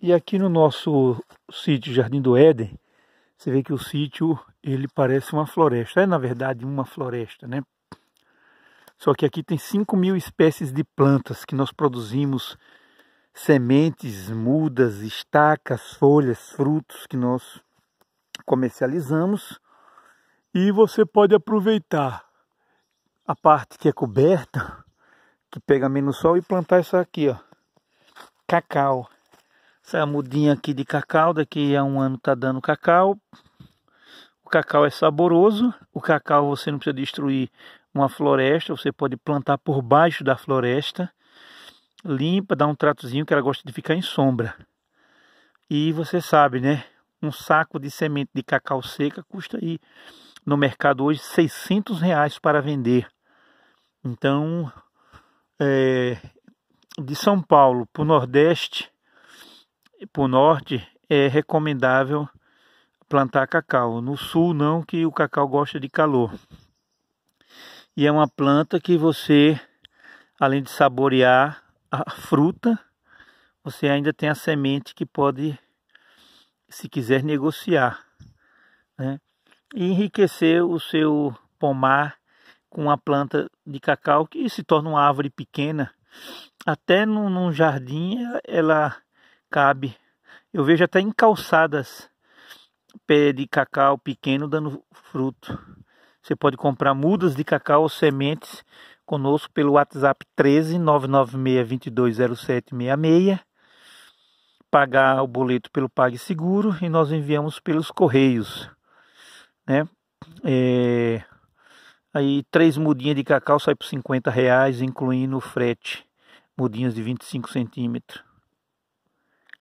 E aqui no nosso sítio Jardim do Éden, você vê que o sítio ele parece uma floresta. É na verdade uma floresta, né? Só que aqui tem 5 mil espécies de plantas que nós produzimos sementes, mudas, estacas, folhas, frutos que nós comercializamos. E você pode aproveitar a parte que é coberta, que pega menos sol, e plantar essa aqui, ó cacau. Essa mudinha aqui de cacau, daqui a um ano tá dando cacau. O cacau é saboroso. O cacau você não precisa destruir uma floresta, você pode plantar por baixo da floresta. Limpa, dá um tratozinho que ela gosta de ficar em sombra. E você sabe, né? Um saco de semente de cacau seca custa aí no mercado hoje 600 reais para vender. Então, é, de São Paulo para o Nordeste, para o Norte, é recomendável plantar cacau. No Sul, não, que o cacau gosta de calor. E é uma planta que você, além de saborear a fruta, você ainda tem a semente que pode, se quiser, negociar. Né? E enriquecer o seu pomar com uma planta de cacau que se torna uma árvore pequena até num, num jardim ela cabe. Eu vejo até em calçadas pé de cacau pequeno dando fruto. Você pode comprar mudas de cacau ou sementes conosco pelo WhatsApp 13 996 220766. Pagar o boleto pelo PagSeguro e nós enviamos pelos Correios. Né? É... Aí três mudinhas de cacau sai por 50 reais, incluindo o frete, mudinhas de 25 centímetros.